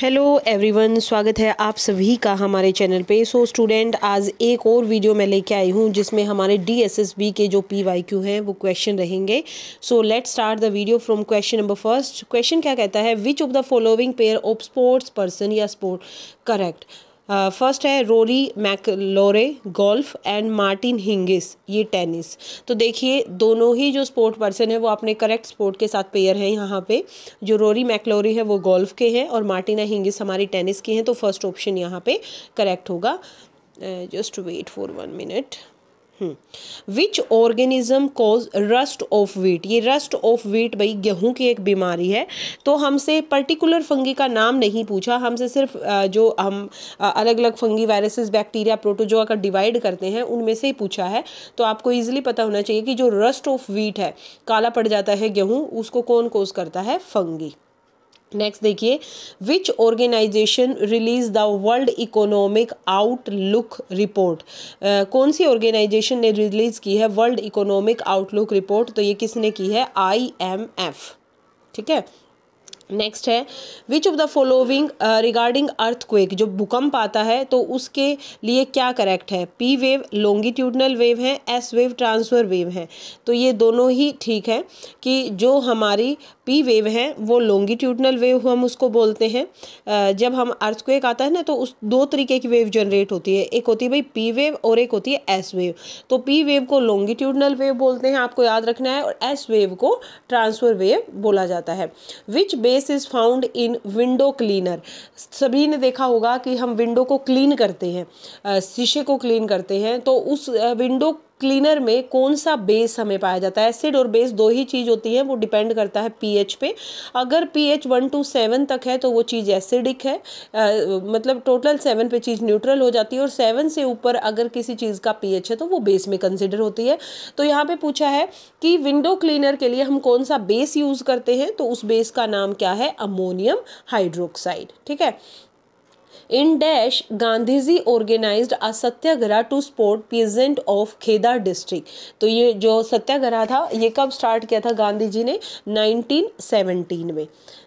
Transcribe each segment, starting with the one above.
Hello everyone स्वागत है आप सभी का हमारे चैनल पे सो so, स्टूडेंट आज एक और वीडियो मैं लेके आई हूँ जिसमें हमारे डीएसएसबी के जो पीवाईक्यू हैं वो क्वेश्चन रहेंगे so let start the video from question number first question क्या कहता है which of the following pair of sports person या स्पोर्ट करेक्ट फर्स्ट uh, है Rory McIlroy golf and Martin Hingis ये टेनिस तो देखिए दोनों ही जो स्पोर्ट पर्सन है वो अपने करेक्ट स्पोर्ट के साथ पेयर हैं यहाँ पे जो रोरी मैकलोरी है वो गोल्फ के हैं और मार्टिना हिंगिस हमारी टेनिस की हैं तो फर्स्ट ऑप्शन यहाँ पे करेक्ट होगा just wait for one minute which organism cause rust of wheat ये रस्ट ऑफ वीट भाई गेहूं की एक बीमारी है तो हमसे पर्टिकुलर फंगी का नाम नहीं पूछा हमसे सिर्फ जो हम अलग अलग फंगी वायरसेस बैक्टीरिया प्रोटोजोआ का डिवाइड करते हैं उनमें से ही पूछा है तो आपको ईजिली पता होना चाहिए कि जो रस्ट ऑफ वीट है काला पड़ जाता है गेहूँ उसको कौन कोज करता है फंगी नेक्स्ट देखिए which organisation release the world economic outlook report कौन सी ऑर्गेनाइजेशन ने रिलीज़ की है वर्ल्ड इकोनॉमिक आउटलुक रिपोर्ट तो ये किसने की है आईएमएफ ठीक है नेक्स्ट है which of the following regarding earthquake जो भूकंप आता है तो उसके लिए क्या करेक्ट है पी वेव लॉन्गिट्यूडनल वेव है एस वेव ट्रांसफर वेव है तो ये दोनों ही ठीक है कि जो हमारी पी वेव है वो लॉन्गिट्यूडनल वेव हम उसको बोलते हैं जब हम अर्थक्वेक आता है ना तो उस दो तरीके की वेव जनरेट होती है एक होती है भाई पी वेव और एक होती है एस वेव तो पी वेव को लॉन्गिट्यूडनल वेव बोलते हैं आपको याद रखना है और एस वेव को ट्रांसफर वेव बोला जाता है which base is found in window cleaner सभी ने देखा होगा कि हम विंडो को क्लीन करते हैं शीशे को क्लीन करते हैं तो उस विंडो क्लीनर में कौन सा बेस हमें पाया जाता है एसिड और बेस दो ही चीज़ होती है वो डिपेंड करता है पीएच पे अगर पीएच वन टू सेवन तक है तो वो चीज़ एसिडिक है आ, मतलब टोटल सेवन पे चीज़ न्यूट्रल हो जाती है और सेवन से ऊपर अगर किसी चीज़ का पीएच है तो वो बेस में कंसिडर होती है तो यहाँ पर पूछा है कि विंडो क्लीनर के लिए हम कौन सा बेस यूज़ करते हैं तो उस बेस का नाम क्या है अमोनियम हाइड्रोक्साइड ठीक है dash Gandhi Gandhiji organise a satyagraha to support peasant of Kheda district तो ये जो सत्याग्रह था ये कब स्टार्ट किया था गांधी जी ने 1917 में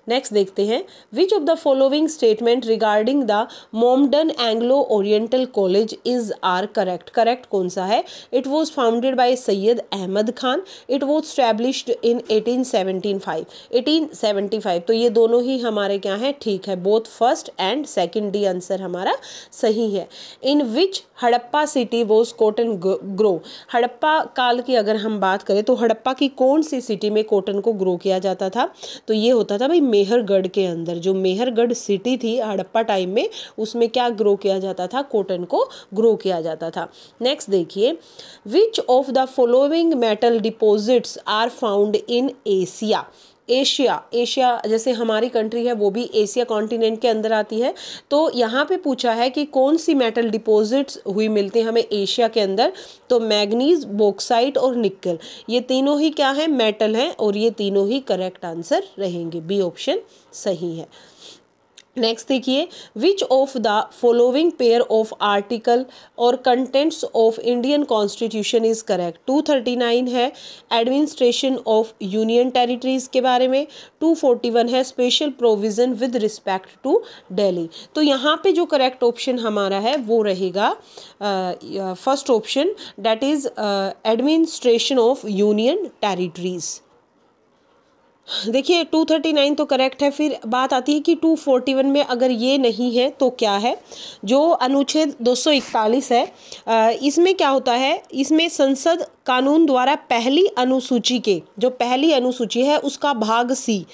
नेक्स्ट देखते हैं which of the following statement regarding the Mohammedan Anglo Oriental college is are correct correct कौन सा है it was founded by Syed Ahmad Khan it was established in eighteen 1875 five eighteen five तो ये दोनों ही हमारे क्या हैं ठीक है both first and second the answer हमारा सही है in which Harappa city was cotton grow Harappa काल की अगर हम बात करें तो हड़प्पा की कौन सी सिटी में कॉटन को ग्रो किया जाता था तो ये होता था भाई मेहरगढ़ के अंदर जो मेहरगढ़ सिटी थी हड़प्पा टाइम में उसमें क्या ग्रो किया जाता था कॉटन को ग्रो किया जाता था नेक्स्ट देखिए which of the following metal deposits are found in Asia Asia Asia जैसे हमारी कंट्री है वो भी एशिया कॉन्टिनेंट के अंदर आती है तो यहाँ पे पूछा है कि कौन सी मेटल डिपॉजिट्स हुई मिलती हैं हमें एशिया के अंदर तो मैग्नीज बोक्साइट और निकल ये तीनों ही क्या है मेटल हैं और ये तीनों ही करेक्ट आंसर रहेंगे बी ऑप्शन सही है नेक्स्ट देखिए which of the following pair of article और contents of Indian constitution is correct two thirty nine है एडमिनिस्ट्रेशन ऑफ यूनियन टेरिटरीज़ के बारे में टू फोर्टी वन है special provision with respect to Delhi तो यहाँ पे जो करेक्ट ऑप्शन हमारा है वो रहेगा first option that is administration of union territories देखिए टू थर्टी नाइन तो करेक्ट है फिर बात आती है कि टू फोर्टी वन में अगर ये नहीं है तो क्या है जो अनुच्छेद दो सौ इकतालीस है इसमें क्या होता है इसमें संसद कानून द्वारा पहली अनुसूची के जो पहली अनुसूची है उसका भाग सी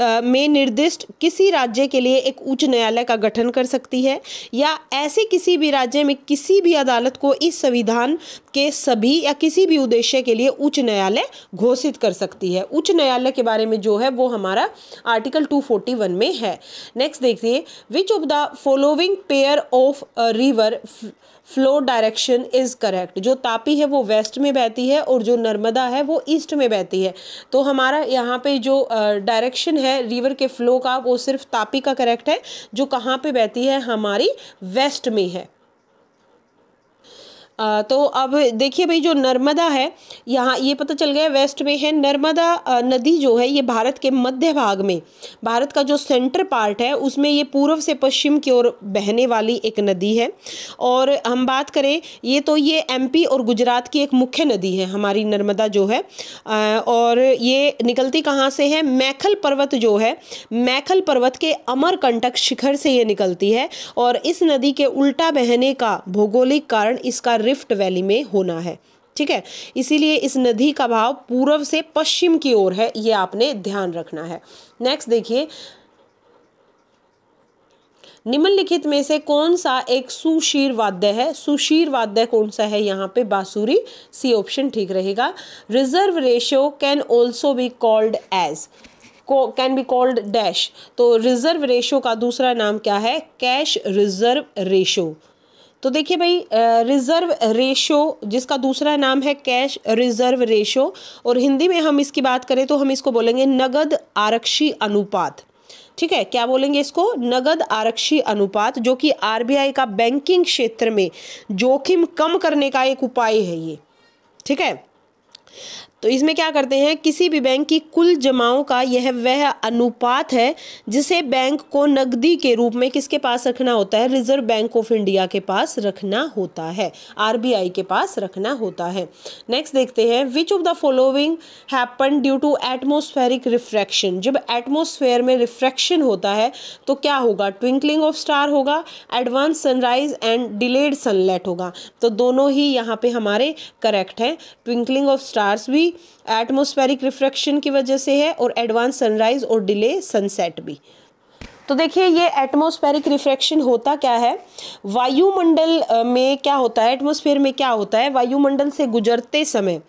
में निर्दिष्ट किसी राज्य के लिए एक उच्च न्यायालय का गठन कर सकती है या ऐसे किसी भी राज्य में किसी भी अदालत को इस संविधान के सभी या किसी भी उद्देश्य के लिए उच्च न्यायालय घोषित कर सकती है उच्च न्यायालय के बारे में जो है वो हमारा आर्टिकल 241 में है नेक्स्ट देखिए which of the following pair of river flow direction is correct जो तापी है वो वेस्ट में बहती है और जो नर्मदा है वो ईस्ट में बहती है तो हमारा यहाँ पे जो डायरेक्शन uh, है रिवर के फ्लो का वो सिर्फ तापी का करेक्ट है जो कहाँ पे बहती है हमारी वेस्ट में है तो अब देखिए भाई जो नर्मदा है यहाँ ये पता चल गया वेस्ट में है नर्मदा नदी जो है ये भारत के मध्य भाग में भारत का जो सेंटर पार्ट है उसमें ये पूर्व से पश्चिम की ओर बहने वाली एक नदी है और हम बात करें ये तो ये एमपी और गुजरात की एक मुख्य नदी है हमारी नर्मदा जो है और ये निकलती कहाँ से है मैखल पर्वत जो है मैखल पर्वत के अमरकंटक शिखर से ये निकलती है और इस नदी के उल्टा बहने का भौगोलिक कारण इसका रिफ्ट वैली में होना है ठीक है इसीलिए इस नदी का भाव पूर्व से पश्चिम की ओर है ये आपने ध्यान रखना है नेक्स्ट देखिए निम्नलिखित में से कौन सा एक सुशीर वाद्य है सुशीर वाद्य कौन सा है यहाँ पे बांसुरी सी ऑप्शन ठीक रहेगा reserve ratio can also be called as can be called dash तो रिजर्व रेशो का दूसरा नाम क्या है कैश रिजर्व रेशो तो देखिए भाई रिज़र्व रेशो जिसका दूसरा नाम है कैश रिज़र्व रेशो और हिंदी में हम इसकी बात करें तो हम इसको बोलेंगे नगद आरक्षी अनुपात ठीक है क्या बोलेंगे इसको नगद आरक्षी अनुपात जो कि आरबीआई का बैंकिंग क्षेत्र में जोखिम कम करने का एक उपाय है ये ठीक है तो इसमें क्या करते हैं किसी भी बैंक की कुल जमाओं का यह वह अनुपात है जिसे बैंक को नकदी के रूप में किसके पास रखना होता है रिजर्व बैंक ऑफ इंडिया के पास रखना होता है आरबीआई के पास रखना होता है नेक्स्ट देखते हैं which of the following happen due to atmospheric refraction जब एटमोस्फेयर में रिफ्रैक्शन होता है तो क्या होगा ट्विंकलिंग ऑफ स्टार होगा advance sunrise and delayed sunlight होगा तो दोनों ही यहाँ पे हमारे करेक्ट हैं ट्विंकलिंग ऑफ स्टार्स भी एटमोस्फेरिक रिफ्रैक्शन की वजह से है और एडवांस सनराइज और डिले सनसेट भी तो देखिए ये एटमोस्फेरिक रिफ्रैक्शन होता क्या है वायुमंडल में क्या होता है एटमोस्फेयर में क्या होता है वायुमंडल से गुजरते समय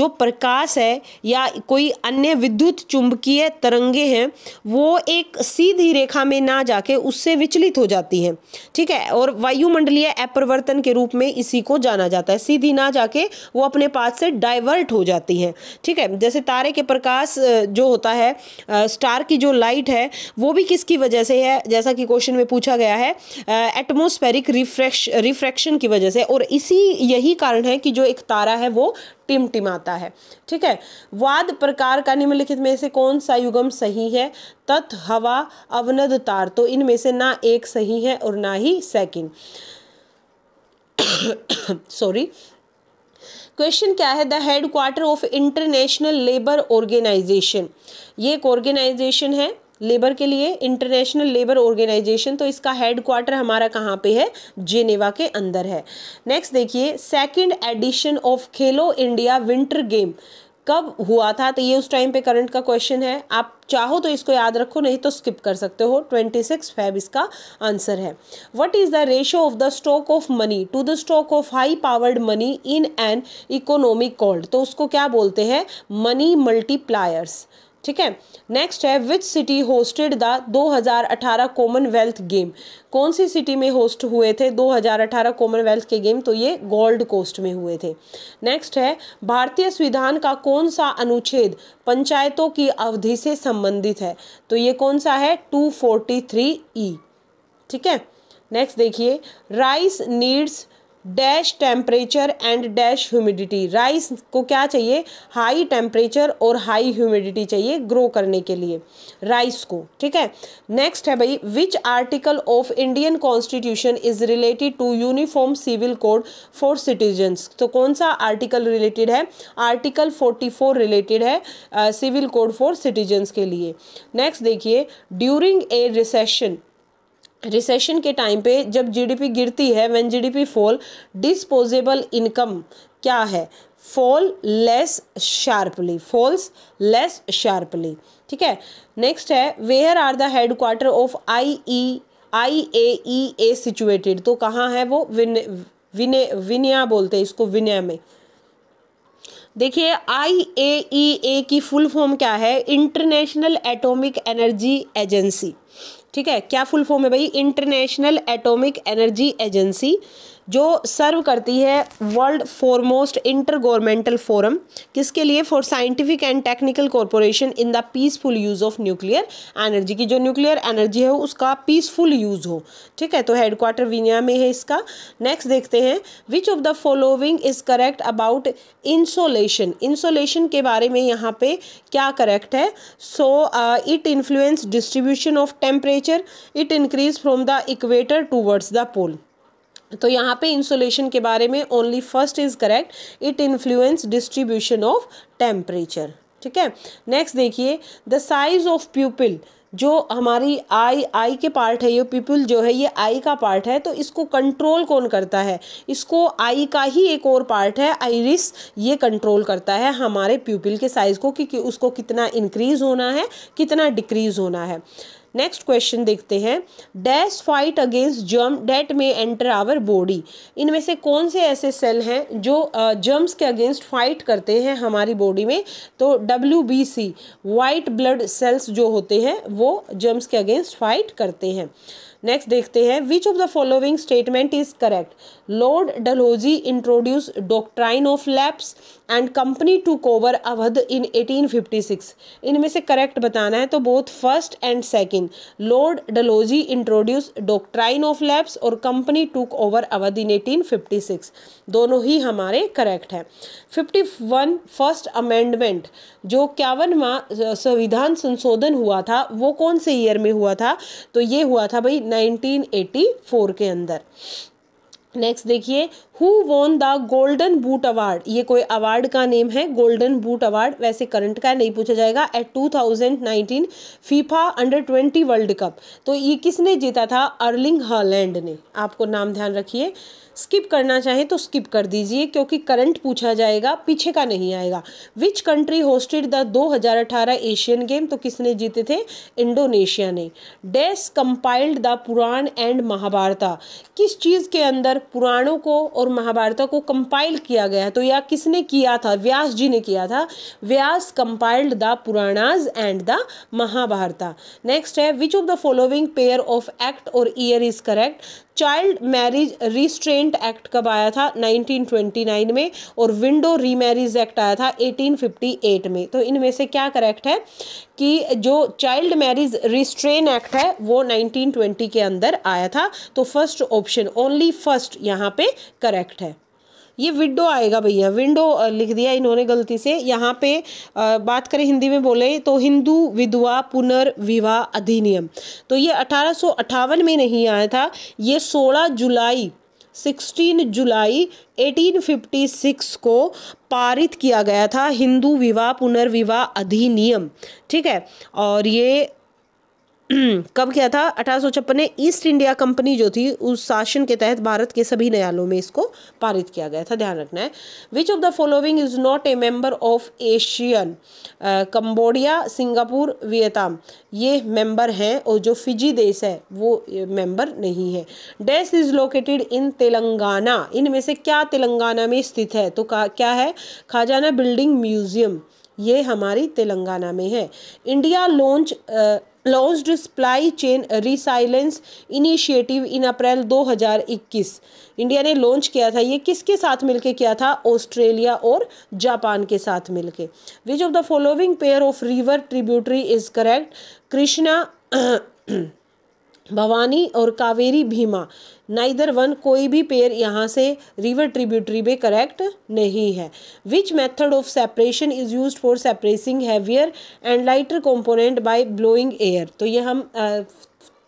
जो प्रकाश है या कोई अन्य विद्युत चुंबकीय तरंगे हैं वो एक सीधी रेखा में ना जाके उससे विचलित हो जाती हैं ठीक है और वायुमंडलीय अपरिवर्तन के रूप में इसी को जाना जाता है सीधी ना जाके वो अपने पास से डाइवर्ट हो जाती हैं ठीक है जैसे तारे के प्रकाश जो होता है स्टार की जो लाइट है वो भी किसकी वजह जैसे है जैसा कि क्वेश्चन में पूछा गया है एटमोस्फेरिक रिफ्रेश रिफ्रैक्शन की वजह से और इसी यही कारण है कि जो एक तारा है वो टिमटिमाता है ठीक है वाद प्रकार का निम्नलिखित में से कौन सा युगम सही है तत् हवा अवनद तार तो इनमें से ना एक सही है और ना ही सेकेंड सॉरी क्वेश्चन क्या है the headquarter of International Labour Organization ये एक ऑर्गेनाइजेशन है लेबर के लिए इंटरनेशनल लेबर ऑर्गेनाइजेशन तो इसका हेड क्वार्टर हमारा कहाँ पे है जेनेवा के अंदर है नेक्स्ट देखिए second edition of Khelo India winter game कब हुआ था तो ये उस टाइम पे करंट का क्वेश्चन है आप चाहो तो इसको याद रखो नहीं तो स्किप कर सकते हो ट्वेंटी सिक्स फैब इसका आंसर है what is the ratio of the stock of money to the stock of high powered money in an economic called तो उसको क्या बोलते हैं मनी मल्टीप्लायर्स ठीक है नेक्स्ट है which city hosted the 2018 Commonwealth game कौन सी सिटी में होस्ट हुए थे 2018 कॉमनवेल्थ के गेम तो ये गोल्ड कोस्ट में हुए थे नेक्स्ट है भारतीय संविधान का कौन सा अनुच्छेद पंचायतों की अवधि से संबंधित है तो ये कौन सा है 243 ई e। ठीक है नेक्स्ट देखिए rice needs dash temperature and dash humidity rice को क्या चाहिए हाई टेम्परेचर और हाई ह्यूमिडिटी चाहिए ग्रो करने के लिए राइस को ठीक है नेक्स्ट है भाई which article of Indian Constitution is related to uniform civil code for citizens तो कौन सा आर्टिकल रिलेटेड है आर्टिकल फोर्टी फोर रिलेटेड है सिविल कोड फॉर सिटीजन्स के लिए नेक्स्ट देखिए ड्यूरिंग ए रिसेशन रिसेशन के टाइम पे जब जीडीपी गिरती है when GDP fall disposable income क्या है fall less sharply falls less sharply ठीक है नेक्स्ट है where are the headquarter of I E I A E A situated तो कहाँ है वो विनय विनय विनया बोलते हैं इसको विनय में देखिए आई ए ई ए की फुल फॉर्म क्या है इंटरनेशनल एटॉमिक एनर्जी एजेंसी ठीक है क्या फुल फॉर्म है भाई इंटरनेशनल एटॉमिक एनर्जी एजेंसी जो सर्व करती है world foremost intergovernmental forum किसके लिए for scientific and technical corporation in the peaceful use of nuclear energy की जो न्यूक्लियर एनर्जी है उसका पीसफुल यूज़ हो ठीक है तो हेडक्वार्टर वीनिया में है इसका नेक्स्ट देखते हैं which of the following is correct about insolation insolation के बारे में यहाँ पे क्या करेक्ट है so it influence distribution of temperature it increase from the equator towards the pole तो यहाँ पे इंसुलेशन के बारे में only first is correct it influence distribution of temperature ठीक है नेक्स्ट देखिए द साइज ऑफ प्यूपिल जो हमारी आई आई के पार्ट है ये पीपल जो है ये आई का पार्ट है तो इसको कंट्रोल कौन करता है इसको आई का ही एक और पार्ट है आइरिस ये कंट्रोल करता है हमारे प्यूपिल के साइज़ को कि, कि उसको कितना इंक्रीज़ होना है कितना डिक्रीज़ होना है नेक्स्ट क्वेश्चन देखते हैं dash fight against germ that में एंटर आवर बॉडी इनमें से कौन से ऐसे सेल हैं जो जर्म्स के अगेंस्ट फाइट करते हैं हमारी बॉडी में तो W B C white blood cells जो होते हैं वो जर्म्स के अगेंस्ट फाइट करते हैं नेक्स्ट देखते हैं which of the following statement is correct Lord Dalhousie introduce doctrine of lapse and company took over Awadh in 1856 इनमें से करेक्ट बताना है तो both first and second Lord Dalhousie introduce doctrine of lapse और company took over Awadh in 1856 दोनों ही हमारे correct हैं 51 फर्स्ट अमेंडमेंट जो इक्यावनवा संविधान संशोधन हुआ था वो कौन से ईयर में हुआ था तो ये हुआ था भाई नाइनटीन के अंदर नेक्स्ट देखिए who won the golden boot award ये कोई अवार्ड का नेम है गोल्डन बूट अवार्ड वैसे करंट का नहीं पूछा जाएगा at 2019 FIFA under twenty World Cup तो ये किसने जीता था अर्लिंग हालैंड ने आपको नाम ध्यान रखिए स्किप करना चाहें तो स्किप कर दीजिए क्योंकि करंट पूछा जाएगा पीछे का नहीं आएगा which country hosted the 2018 Asian game तो किसने जीते थे इंडोनेशिया ने डेस compiled the Purana and Mahabharata किस चीज़ के अंदर पुराणों को और महाभारता को कंपाइल किया गया तो या किसने किया था व्यास जी ने किया था Vyasa compiled the Puranas and the Mahabharata next है which of the following pair of act और year is correct child marriage restraint act कब आया था 1929 में और विंडो रीमैरिज एक्ट आया था 1858 में तो इनमें से क्या करेक्ट है कि जो चाइल्ड मैरिज रिस्ट्रेन एक्ट है वो 1920 के अंदर आया था तो फर्स्ट ऑप्शन ओनली फर्स्ट यहाँ पे करेक्ट है ये विंडो आएगा भैया विंडो लिख दिया इन्होंने गलती से यहाँ पे बात करें हिंदी में बोले तो हिंदू विधवा पुनर्विवाह अधिनियम तो ये अठारह में नहीं आया था ये सोलह जुलाई 16 जुलाई 1856 को पारित किया गया था हिंदू विवाह पुनर्विवाह अधिनियम ठीक है और ये कब किया था अठारह में ईस्ट इंडिया कंपनी जो थी उस शासन के तहत भारत के सभी न्यायालयों में इसको पारित किया गया था ध्यान रखना है which of the following is not a member of ASEAN Cambodia Singapore Vietnam ये मेंबर हैं और जो फिजी देश है वो मेंबर नहीं है डेस इज लोकेटेड इन तेलंगाना इनमें से क्या तेलंगाना में स्थित है तो क्या है खाजाना बिल्डिंग म्यूजियम ये हमारी तेलंगाना में है India launch launched supply chain resilience initiative in April 2021 India ने लॉन्च किया था ये किसके साथ मिलके किया था ऑस्ट्रेलिया और जापान के साथ मिलके which of the following pair of river tributary is correct Krishna Bhavani और कावेरी भीमा नाइदर वन कोई भी पेयर यहाँ से रिवर ट्रिब्यूटरी में करेक्ट नहीं है which method of separation is use for separating heavier and lighter component by blowing air तो ये हम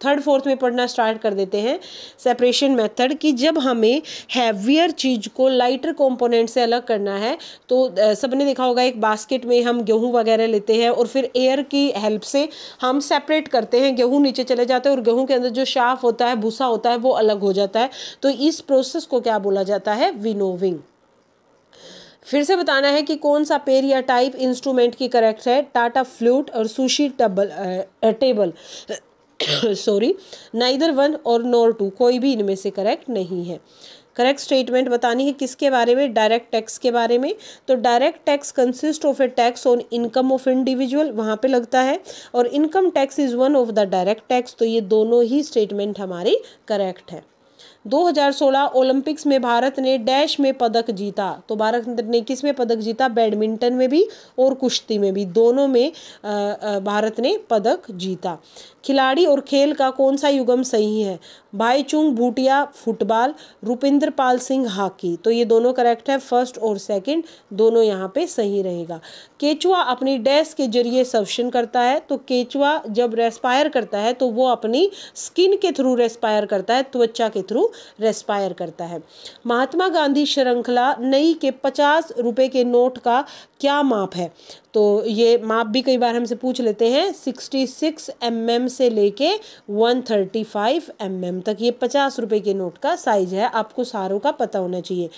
थर्ड फोर्थ में पढ़ना स्टार्ट कर देते हैं सेपरेशन मेथड कि जब हमें हैवियर चीज़ को लाइटर कंपोनेंट से अलग करना है तो सबने देखा होगा एक बास्केट में हम गेहूं वगैरह लेते हैं और फिर एयर की हेल्प से हम सेपरेट करते हैं गेहूं नीचे चले जाते हैं और गेहूं के अंदर जो शाफ होता है भूसा होता है वो अलग हो जाता है तो इस प्रोसेस को क्या बोला जाता है विनोविंग फिर से बताना है कि कौन सा पेर या टाइप इंस्ट्रूमेंट की करेक्ट है टाटा फ्लूट और sushir tabla table sorry neither one और नोर टू कोई भी इनमें से करेक्ट नहीं है करेक्ट स्टेटमेंट बतानी है किसके बारे में डायरेक्ट टैक्स के बारे में तो direct tax consist of a tax on income of individual वहाँ पे लगता है और income tax is one of the direct tax तो ये दोनों ही स्टेटमेंट हमारी करेक्ट है 2016 ओलंपिक्स में भारत ने डैश में पदक जीता तो भारत ने किस में पदक जीता बैडमिंटन में भी और कुश्ती में भी दोनों में भारत ने पदक जीता खिलाड़ी और खेल का कौन सा युगम सही है भाईचुंग भूटिया फुटबॉल रुपिंद्र पाल सिंह हॉकी तो ये दोनों करेक्ट है फर्स्ट और सेकंड दोनों यहाँ पे सही रहेगा केचुआ अपनी डैश के जरिए सवशन करता है तो केचुआ जब रेस्पायर करता है तो वो अपनी स्किन के थ्रू रेस्पायर करता है त्वचा के थ्रू रेस्पायर करता है महात्मा गांधी श्रृंखला नई के पचास रुपये के नोट का क्या माप है तो ये माप भी कई बार हमसे पूछ लेते हैं सिक्सटी सिक्स एम एम से लेके one thirty five M M तक ये पचास रुपये के नोट का साइज है आपको सारों का पता होना चाहिए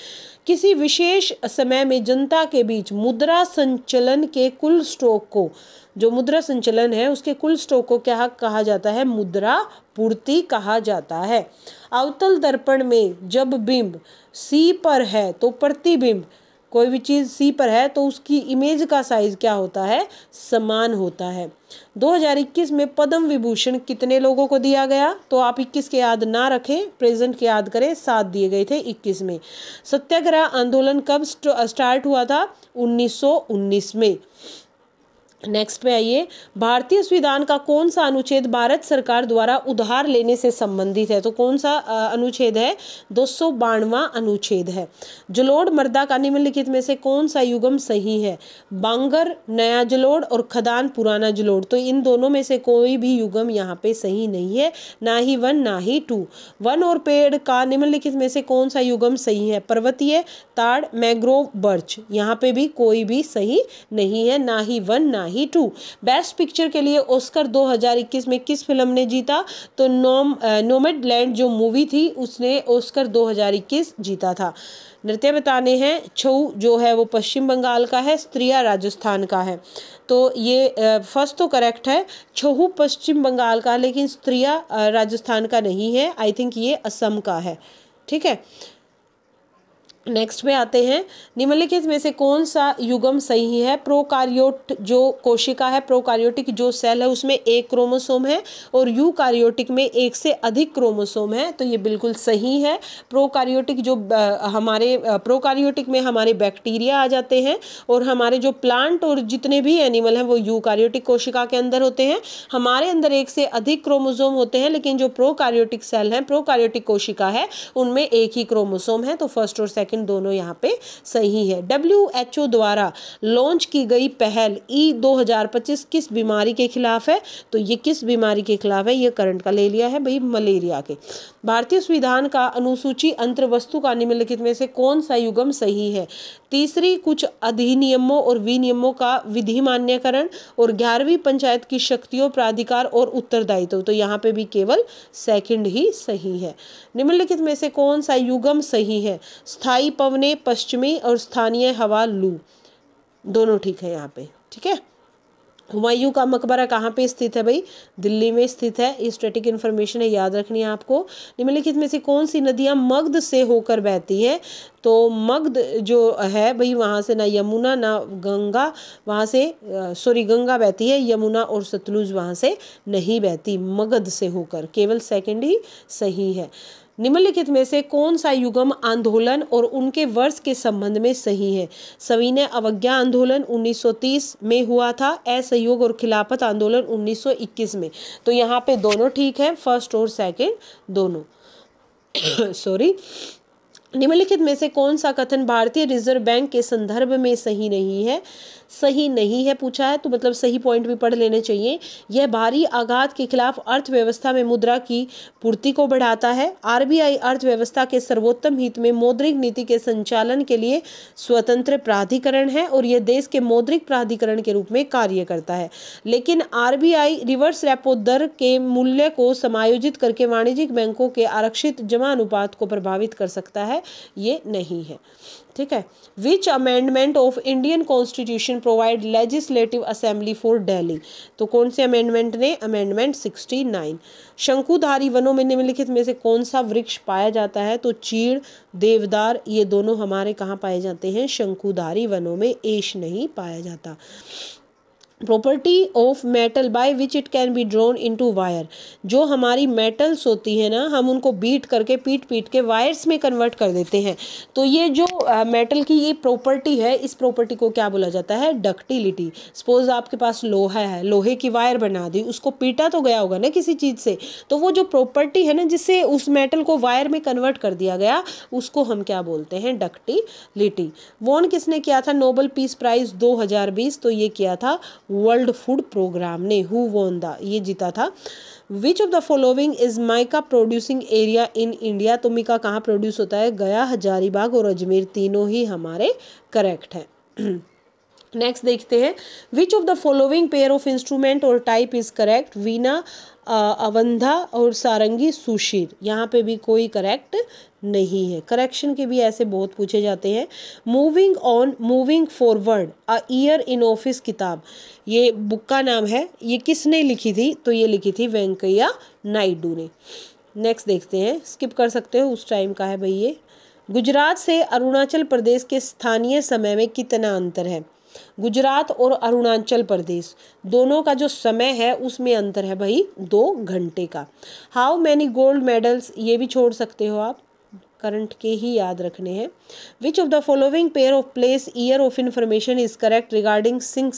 किसी विशेष समय में जनता के बीच मुद्रा संचलन के कुल स्टॉक को जो मुद्रा संचलन है उसके कुल स्टॉक को क्या कहा जाता है मुद्रा पूर्ति कहा जाता है अवतल दर्पण में जब बिंब सी पर है तो प्रतिबिंब कोई भी चीज़ सी पर है तो उसकी इमेज का साइज क्या होता है समान होता है 2021 में पद्म विभूषण कितने लोगों को दिया गया तो आप 21 के याद ना रखें प्रेजेंट के याद करें सात दिए गए थे 21 में सत्याग्रह आंदोलन कब स्टार्ट हुआ था 1919 में नेक्स्ट पे आइए भारतीय संविधान का कौन सा अनुच्छेद भारत सरकार द्वारा उधार लेने से संबंधित है तो कौन सा अनुच्छेद है दो सौ अनुच्छेद है जलोड़ मर्दा का निम्नलिखित में से कौन सा युगम सही है बांगर नया जलोड़ और खदान पुराना जलोड़ तो इन दोनों में से कोई भी युगम यहाँ पे सही नहीं है ना ही वन ना ही टू वन और पेड़ का निम्नलिखित में से कौन सा युगम सही है पर्वतीय ताड़ मैग्रोव बर्च यहाँ पे भी कोई भी सही नहीं है ना ही वन ना ही टू बेस्ट पिक्चर के लिए ओस्कर 2021 में किस फिल्म ने जीता तो नोम नोमेड लैंड जो मूवी थी उसने ओस्कर 2021 जीता था नृत्य बताने हैं छऊ जो है वो पश्चिम बंगाल का है स्त्रिया राजस्थान का है तो ये फर्स्ट तो करेक्ट है छहू पश्चिम बंगाल का लेकिन स्त्रिया राजस्थान का नहीं है आई थिंक ये असम का है ठीक है नेक्स्ट में आते हैं निम्नलिखित में से कौन सा युगम सही है प्रोकार्योट जो कोशिका है प्रोकार्योटिक जो सेल है उसमें एक क्रोमोसोम है और यूकार्योटिक में एक से अधिक क्रोमोसोम है तो ये बिल्कुल सही है प्रोकार्योटिक जो हमारे प्रोकार्योटिक में हमारे बैक्टीरिया आ जाते हैं और हमारे जो प्लांट और जितने भी एनिमल हैं वो यू कोशिका के अंदर होते हैं हमारे अंदर एक से अधिक क्रोमोसोम होते हैं लेकिन जो प्रोकार्योटिक सेल हैं प्रोकार्योटिक कोशिका है उनमें एक ही क्रोमोसोम है तो फर्स्ट और सेकेंड लेकिन दोनों यहाँ पे सही है डब्ल्यू एच ओ द्वारा लॉन्च की गई पहल ई e दो हज़ार पच्चीस किस बीमारी के खिलाफ है तो ये किस बीमारी के खिलाफ है ये करंट का ले लिया है भाई मलेरिया के भारतीय संविधान का अनुसूची अंतर्वस्तु का निम्नलिखित में से कौन सा युगम सही है तीसरी कुछ अधिनियमों और विनियमों का विधि मान्यकरण और ग्यारहवीं पंचायत की शक्तियों प्राधिकार और उत्तरदायित्व तो यहाँ पे भी केवल सेकंड ही सही है निम्नलिखित में से कौन सा युगम सही है स्थायी पवने पश्चिमी और स्थानीय हवा लू दोनों ठीक है यहाँ पे ठीक है हुमायूं का मकबरा कहाँ पे स्थित है भाई दिल्ली में स्थित है ये स्ट्रेटिक इन्फॉर्मेशन है याद रखनी है आपको निम्नलिखित में से कौन सी नदियाँ मग्ध से होकर बहती हैं तो मग्ध जो है भाई वहाँ से ना यमुना ना गंगा वहाँ से सॉरी गंगा बहती है यमुना और सतलुज वहाँ से नहीं बहती मगध से होकर केवल सेकेंड ही सही है निम्नलिखित में से कौन सा युगम आंदोलन और उनके वर्ष के संबंध में सही है सविनय अवज्ञा आंदोलन 1930 में हुआ था असहयोग और खिलाफत आंदोलन 1921 में तो यहाँ पे दोनों ठीक है फर्स्ट और सेकंड दोनों सॉरी निम्नलिखित में से कौन सा कथन भारतीय रिजर्व बैंक के संदर्भ में सही नहीं है सही नहीं है पूछा है तो मतलब सही पॉइंट भी पढ़ लेने चाहिए यह भारी आघात के खिलाफ अर्थव्यवस्था में मुद्रा की पूर्ति को बढ़ाता है आरबीआई अर्थव्यवस्था के सर्वोत्तम हित में मौद्रिक नीति के संचालन के लिए स्वतंत्र प्राधिकरण है और यह देश के मौद्रिक प्राधिकरण के रूप में कार्य करता है लेकिन आर रिवर्स रेपो दर के मूल्य को समायोजित करके वाणिज्यिक बैंकों के आरक्षित जमा अनुपात को प्रभावित कर सकता है है ये नहीं है ठीक है which amendment of Indian Constitution provide legislative assembly for Delhi तो कौन से अमेंडमेंट ने अमेंडमेंट सिक्सटी नाइन शंकुधारी वनों में निम्नलिखित में से कौन सा वृक्ष पाया जाता है तो चीड़ देवदार ये दोनों हमारे कहाँ पाए जाते हैं शंकुधारी वनों में एश नहीं पाया जाता property of metal by which it can be drawn into wire जो हमारी मेटल्स होती है ना हम उनको बीट करके पीट पीट के वायर्स में कन्वर्ट कर देते हैं तो ये जो मेटल की ये प्रॉपर्टी है इस प्रॉपर्टी को क्या बोला जाता है डक्टिलिटी सपोज आपके पास लोहा है लोहे की वायर बना दी उसको पीटा तो गया होगा ना किसी चीज़ से तो वो जो प्रॉपर्टी है ना जिससे उस मेटल को वायर में कन्वर्ट कर दिया गया उसको हम क्या बोलते हैं डक्टिलिटी वॉन किसने किया था नोबल पीस प्राइज़ दो तो ये किया था वर्ल्ड फूड प्रोग्राम ने हु वोन द ये जीता था which of the following is mica producing area in India तो मिका कहाँ प्रोड्यूस होता है गया हजारीबाग और अजमेर तीनों ही हमारे करेक्ट हैं नेक्स्ट देखते हैं which of the following pair of instrument और type is correct veena avanaddha और सारंगी सुशीर यहाँ पे भी कोई करेक्ट नहीं है करेक्शन के भी ऐसे बहुत पूछे जाते हैं moving on moving forward a year in office किताब ये बुक का नाम है ये किसने लिखी थी तो ये लिखी थी वेंकैया नायडू ने नेक्स्ट देखते हैं स्किप कर सकते हो उस टाइम का है भाई ये गुजरात से अरुणाचल प्रदेश के स्थानीय समय में कितना अंतर है गुजरात और अरुणाचल प्रदेश दोनों का जो समय है उसमें अंतर है भाई दो घंटे का हाउ मैनी गोल्ड मेडल्स ये भी छोड़ सकते हो आप करंट के ही याद रखने हैं which of the following pair of place year of information is correct regarding Singh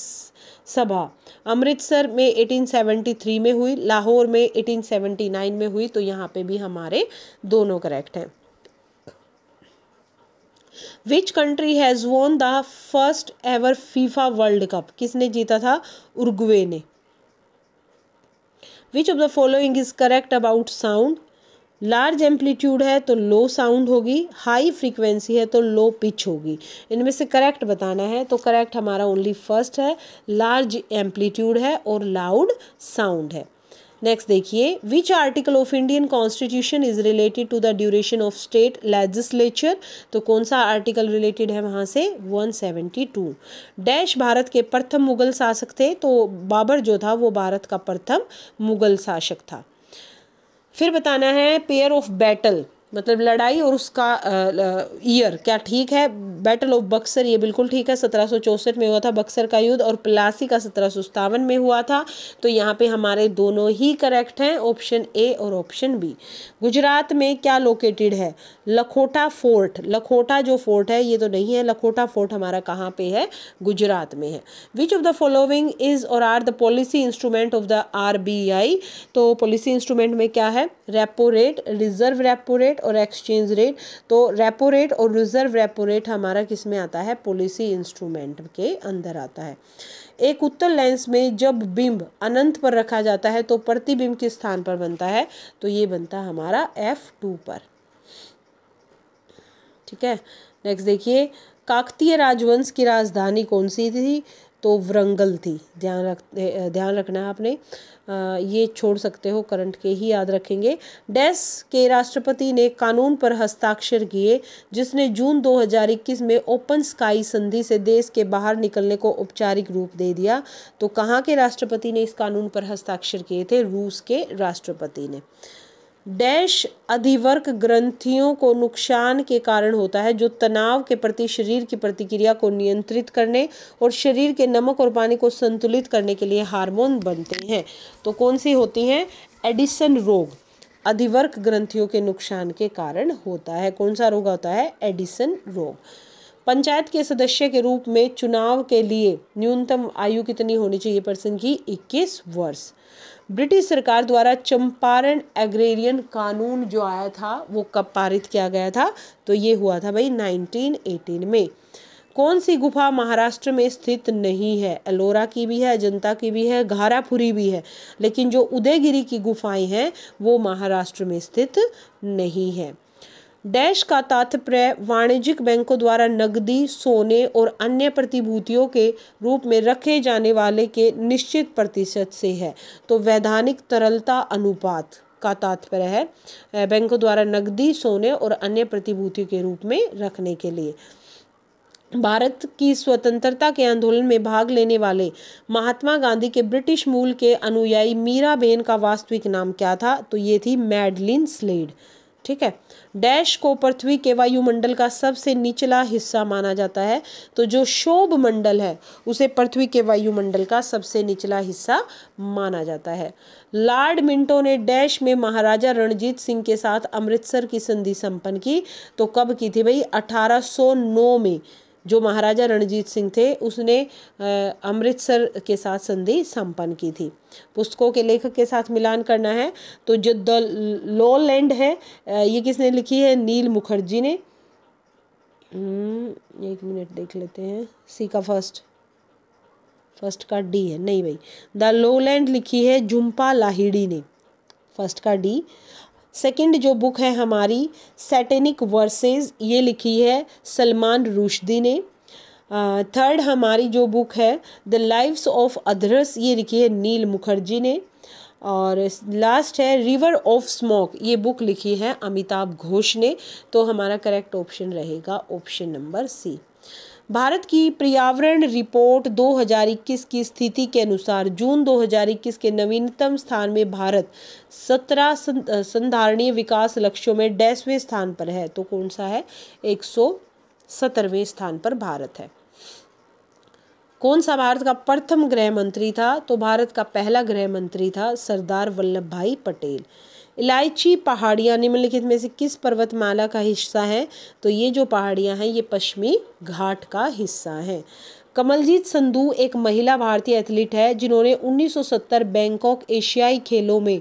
Sabha Amritsar में 1873 में हुई लाहौर में 1879 में हुई तो यहाँ पे भी हमारे दोनों करेक्ट हैं which country has won the first ever FIFA World Cup किसने जीता था उर्गवे ने which of the following is correct about sound large amplitude है तो लो साउंड होगी हाई फ्रीक्वेंसी है तो लो पिच होगी इनमें से करेक्ट बताना है तो करेक्ट हमारा ओनली फर्स्ट है लार्ज एम्पलीट्यूड है और लाउड साउंड है नेक्स्ट देखिए which article of Indian Constitution is related to the duration of state legislature तो कौन सा आर्टिकल रिलेटेड है वहाँ से 172 डैश भारत के प्रथम मुगल शासक थे तो बाबर जो था वो भारत का प्रथम मुगल शासक था फिर बताना है पेयर ऑफ बैटल मतलब लड़ाई और उसका ईयर क्या ठीक है बैटल ऑफ बक्सर ये बिल्कुल ठीक है सत्रह में हुआ था बक्सर का युद्ध और प्लासी का सत्रह में हुआ था तो यहाँ पे हमारे दोनों ही करेक्ट हैं ऑप्शन ए और ऑप्शन बी गुजरात में क्या लोकेटेड है लखोटा फोर्ट लखोटा जो फोर्ट है ये तो नहीं है लखोटा फोर्ट हमारा कहाँ पर है गुजरात में है which of the following is और are the policy instrument of the R तो पॉलिसी इंस्ट्रूमेंट में क्या है repo rate reserve repo rate rate और एक्सचेंज रेट तो रेपो रेट और रिजर्व रेपो रेट हमारा किस में आता है पॉलिसी इंस्ट्रूमेंट के अंदर आता है एक उत्तर लेंस में जब बिंब अनंत पर रखा जाता है तो प्रतिबिंब किस स्थान पर बनता है तो ये बनता हमारा एफ टू पर ठीक है नेक्स्ट देखिए काकतीय राजवंश की राजधानी कौन सी थी तो वरंगल थी ध्यान रख ध्यान रखना है आपने ये छोड़ सकते हो करंट के ही याद रखेंगे डेस के राष्ट्रपति ने कानून पर हस्ताक्षर किए जिसने जून 2021 में ओपन स्काई संधि से देश के बाहर निकलने को औपचारिक रूप दे दिया तो कहाँ के राष्ट्रपति ने इस कानून पर हस्ताक्षर किए थे रूस के राष्ट्रपति ने डैश अधिवर्क ग्रंथियों को नुकसान के कारण होता है जो तनाव के प्रति शरीर की प्रतिक्रिया को नियंत्रित करने और शरीर के नमक और पानी को संतुलित करने के लिए हार्मोन बनते हैं तो कौन सी होती हैं एडिसन रोग अधिवर्क ग्रंथियों के नुकसान के कारण होता है कौन सा रोग होता है एडिसन रोग पंचायत के सदस्य के रूप में चुनाव के लिए न्यूनतम आयु कितनी होनी चाहिए पर्सन की 21 वर्ष ब्रिटिश सरकार द्वारा चंपारण एग्रेरियन कानून जो आया था वो कब पारित किया गया था तो ये हुआ था भाई 1918 में कौन सी गुफा महाराष्ट्र में स्थित नहीं है एलोरा की भी है अजंता की भी है घारापुरी भी है लेकिन जो उदयगिरी की गुफाएं हैं वो महाराष्ट्र में स्थित नहीं है डैश का तात्पर्य वाणिज्यिक बैंकों द्वारा नकदी सोने और अन्य प्रतिभूतियों के रूप में रखे जाने वाले के निश्चित प्रतिशत से है तो वैधानिक तरलता अनुपात का तात्पर्य है बैंकों द्वारा नकदी सोने और अन्य प्रतिभूतियों के रूप में रखने के लिए भारत की स्वतंत्रता के आंदोलन में भाग लेने वाले महात्मा गांधी के ब्रिटिश मूल के अनुयायी मीरा बेन का वास्तविक नाम क्या था तो ये थी मैडलिन स्लेड ठीक है डैश को पृथ्वी के वायुमंडल का सबसे निचला हिस्सा माना जाता है तो जो शोभ मंडल है उसे पृथ्वी के वायुमंडल का सबसे निचला हिस्सा माना जाता है लॉर्ड मिंटो ने डैश में महाराजा रणजीत सिंह के साथ अमृतसर की संधि संपन्न की तो कब की थी भाई 1809 में जो महाराजा रणजीत सिंह थे उसने अमृतसर के साथ संधि संपन्न की थी पुस्तकों के लेखक के साथ मिलान करना है तो जो द लॉ लैंड है ये किसने लिखी है नील मुखर्जी ने हम्म, एक मिनट देख लेते हैं सी का फर्स्ट फर्स्ट का डी है नहीं भाई द लो लैंड लिखी है जुम्पा लाहिड़ी ने फर्स्ट का डी सेकंड जो बुक है हमारी सेटेनिक वर्सेस ये लिखी है सलमान रुशदी ने थर्ड uh, हमारी जो बुक है द लाइव्स ऑफ अदरस ये लिखी है नील मुखर्जी ने और लास्ट है रिवर ऑफ स्मोक ये बुक लिखी है अमिताभ घोष ने तो हमारा करेक्ट ऑप्शन रहेगा ऑप्शन नंबर सी भारत की पर्यावरण रिपोर्ट 2021 की स्थिति के अनुसार जून 2021 के नवीनतम स्थान में भारत सत्रह संधारणीय विकास लक्ष्यों में डेसवें स्थान पर है तो कौन सा है एक स्थान पर भारत है कौन सा भारत का प्रथम गृह मंत्री था तो भारत का पहला गृह मंत्री था सरदार वल्लभ भाई पटेल इलायची पहाड़ियाँ निम्नलिखित में से किस पर्वतमाला का हिस्सा है तो ये जो पहाड़ियाँ हैं ये पश्चिमी घाट का हिस्सा हैं कमलजीत संधू एक महिला भारतीय एथलीट है जिन्होंने 1970 बैंकॉक एशियाई खेलों में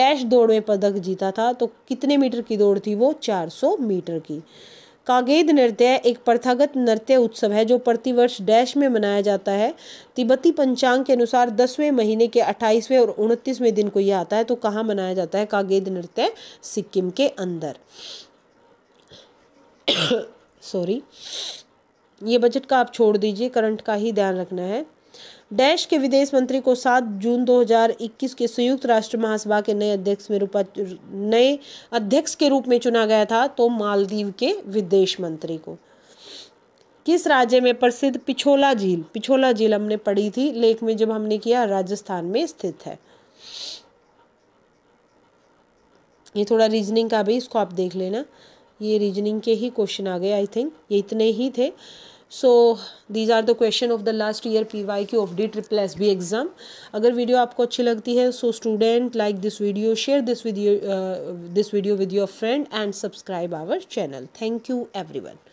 डैश दौड़ में पदक जीता था तो कितने मीटर की दौड़ थी वो 400 मीटर की कागेद नृत्य एक प्रथागत नृत्य उत्सव है जो प्रतिवर्ष डैश में मनाया जाता है तिब्बती पंचांग के अनुसार दसवें महीने के अट्ठाईसवें और उनतीसवें दिन को यह आता है तो कहाँ मनाया जाता है कागेद नृत्य सिक्किम के अंदर सॉरी ये बजट का आप छोड़ दीजिए करंट का ही ध्यान रखना है डैश के विदेश मंत्री को 7 जून 2021 के संयुक्त राष्ट्र महासभा के नए अध्यक्ष में रूपा नए अध्यक्ष के रूप में चुना गया था तो मालदीव के विदेश मंत्री को किस राज्य में प्रसिद्ध पिछोला झील पिछोला झील हमने पढ़ी थी लेख में जब हमने किया राजस्थान में स्थित है ये थोड़ा रीजनिंग का भी इसको आप देख लेना ये रीजनिंग के ही क्वेश्चन आ गए आई थिंक ये इतने ही थे so these are the question of the last year P Y Q of D triple S B exam अगर वीडियो आपको अच्छी लगती है so student like this video share this video this video with your friend and subscribe our channel thank you every one